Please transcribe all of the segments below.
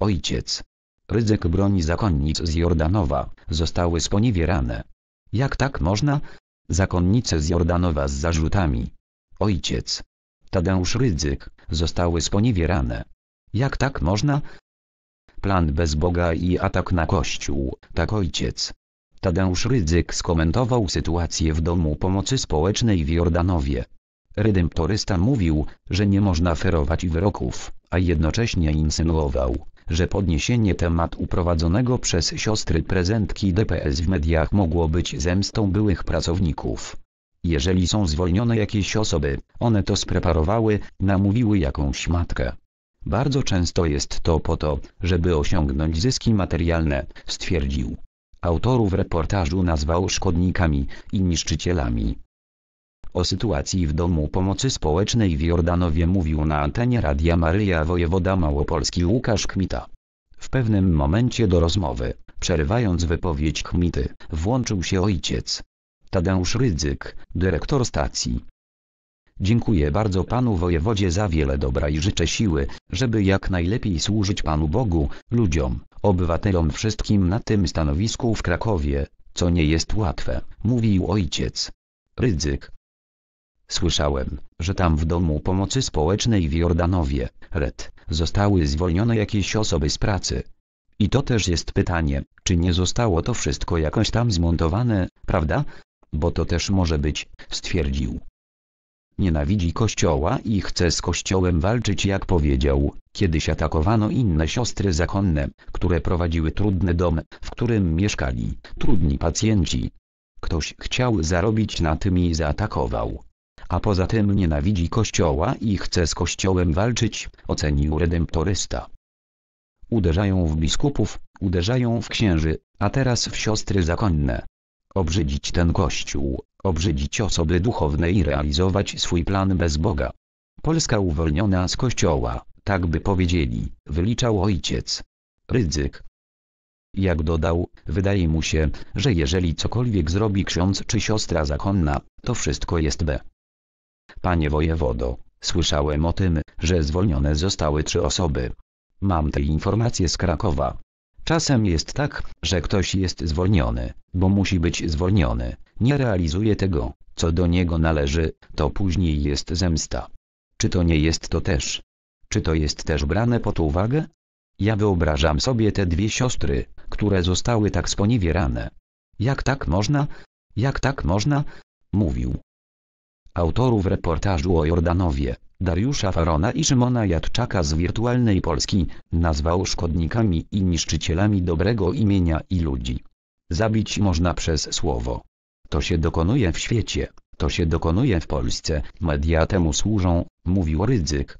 Ojciec. Ryzyk broni zakonnic z Jordanowa, zostały sponiewierane. Jak tak można? Zakonnice z Jordanowa z zarzutami. Ojciec. Tadeusz Rydzyk, zostały sponiewierane. Jak tak można? Plan bez Boga i atak na Kościół, tak ojciec. Tadeusz Rydzyk skomentował sytuację w Domu Pomocy Społecznej w Jordanowie. Redemptorysta mówił, że nie można ferować wyroków, a jednocześnie insynuował, że podniesienie tematu prowadzonego przez siostry prezentki DPS w mediach mogło być zemstą byłych pracowników. Jeżeli są zwolnione jakieś osoby, one to spreparowały, namówiły jakąś matkę. Bardzo często jest to po to, żeby osiągnąć zyski materialne, stwierdził. Autorów reportażu nazwał szkodnikami i niszczycielami. O sytuacji w Domu Pomocy Społecznej w Jordanowie mówił na antenie Radia Maryja wojewoda małopolski Łukasz Kmita. W pewnym momencie do rozmowy, przerywając wypowiedź Kmity, włączył się ojciec. Tadeusz Rydzyk, dyrektor stacji. Dziękuję bardzo panu wojewodzie za wiele dobra i życzę siły, żeby jak najlepiej służyć panu Bogu, ludziom, obywatelom wszystkim na tym stanowisku w Krakowie, co nie jest łatwe, mówił ojciec. Rydzyk, Słyszałem, że tam w Domu Pomocy Społecznej w Jordanowie, Red, zostały zwolnione jakieś osoby z pracy. I to też jest pytanie, czy nie zostało to wszystko jakoś tam zmontowane, prawda? Bo to też może być, stwierdził. Nienawidzi kościoła i chce z kościołem walczyć jak powiedział, kiedyś atakowano inne siostry zakonne, które prowadziły trudny dom, w którym mieszkali trudni pacjenci. Ktoś chciał zarobić na tym i zaatakował a poza tym nienawidzi Kościoła i chce z Kościołem walczyć, ocenił redemptorysta. Uderzają w biskupów, uderzają w księży, a teraz w siostry zakonne. Obrzydzić ten Kościół, obrzydzić osoby duchowne i realizować swój plan bez Boga. Polska uwolniona z Kościoła, tak by powiedzieli, wyliczał ojciec. Rydzyk. Jak dodał, wydaje mu się, że jeżeli cokolwiek zrobi ksiądz czy siostra zakonna, to wszystko jest B. Panie wojewodo, słyszałem o tym, że zwolnione zostały trzy osoby. Mam te informacje z Krakowa. Czasem jest tak, że ktoś jest zwolniony, bo musi być zwolniony, nie realizuje tego, co do niego należy, to później jest zemsta. Czy to nie jest to też? Czy to jest też brane pod uwagę? Ja wyobrażam sobie te dwie siostry, które zostały tak sponiewierane. Jak tak można? Jak tak można? Mówił. Autorów reportażu o Jordanowie, Dariusza Farona i Szymona Jadczaka z Wirtualnej Polski, nazwał szkodnikami i niszczycielami dobrego imienia i ludzi. Zabić można przez słowo. To się dokonuje w świecie, to się dokonuje w Polsce, media temu służą, mówił Rydzyk.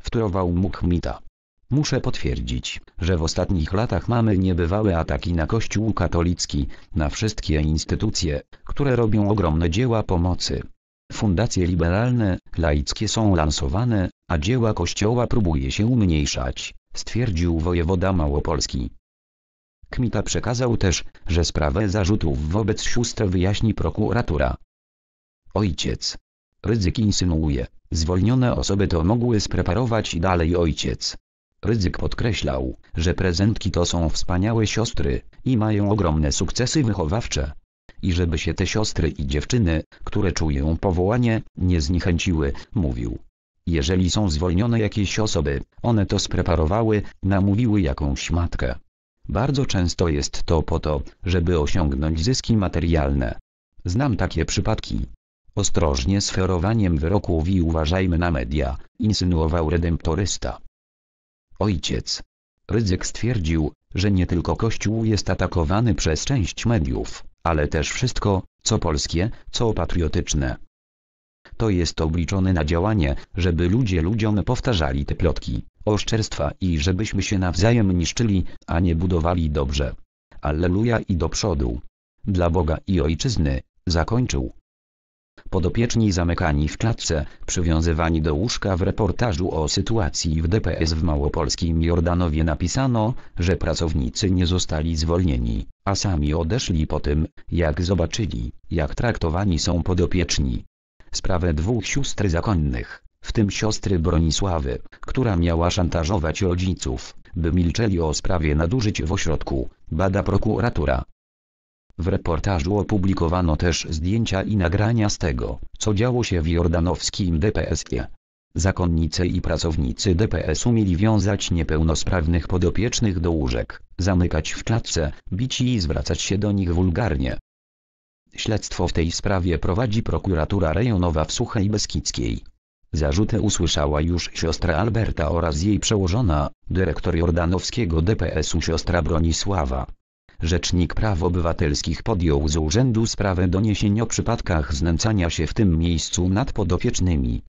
Wtórował mu Kmita. Muszę potwierdzić, że w ostatnich latach mamy niebywałe ataki na Kościół katolicki, na wszystkie instytucje, które robią ogromne dzieła pomocy fundacje liberalne, laickie są lansowane, a dzieła Kościoła próbuje się umniejszać, stwierdził wojewoda Małopolski. Kmita przekazał też, że sprawę zarzutów wobec sióstr wyjaśni prokuratura. Ojciec. Ryzyk insynuuje, zwolnione osoby to mogły spreparować i dalej ojciec. Ryzyk podkreślał, że prezentki to są wspaniałe siostry i mają ogromne sukcesy wychowawcze, i żeby się te siostry i dziewczyny, które czują powołanie, nie zniechęciły, mówił. Jeżeli są zwolnione jakieś osoby, one to spreparowały, namówiły jakąś matkę. Bardzo często jest to po to, żeby osiągnąć zyski materialne. Znam takie przypadki. Ostrożnie z ferowaniem wyroków i uważajmy na media, insynuował redemptorysta. Ojciec. Ryzyk stwierdził, że nie tylko Kościół jest atakowany przez część mediów, ale też wszystko, co polskie, co patriotyczne. To jest obliczone na działanie, żeby ludzie ludziom powtarzali te plotki, oszczerstwa i żebyśmy się nawzajem niszczyli, a nie budowali dobrze. Alleluja i do przodu. Dla Boga i Ojczyzny, zakończył podopieczni zamykani w klatce, przywiązywani do łóżka w reportażu o sytuacji w DPS w Małopolskim Jordanowie napisano, że pracownicy nie zostali zwolnieni, a sami odeszli po tym, jak zobaczyli, jak traktowani są podopieczni. Sprawę dwóch sióstr zakonnych, w tym siostry Bronisławy, która miała szantażować rodziców, by milczeli o sprawie nadużyć w ośrodku, bada prokuratura. W reportażu opublikowano też zdjęcia i nagrania z tego, co działo się w jordanowskim DPS-ie. Zakonnice i pracownicy DPS-u mieli wiązać niepełnosprawnych podopiecznych do łóżek, zamykać w klatce, bić i zwracać się do nich wulgarnie. Śledztwo w tej sprawie prowadzi prokuratura rejonowa w Suchej Beskidzkiej. Zarzuty usłyszała już siostra Alberta oraz jej przełożona, dyrektor jordanowskiego DPS-u siostra Bronisława. Rzecznik Praw Obywatelskich podjął z urzędu sprawę doniesień o przypadkach znęcania się w tym miejscu nad podopiecznymi.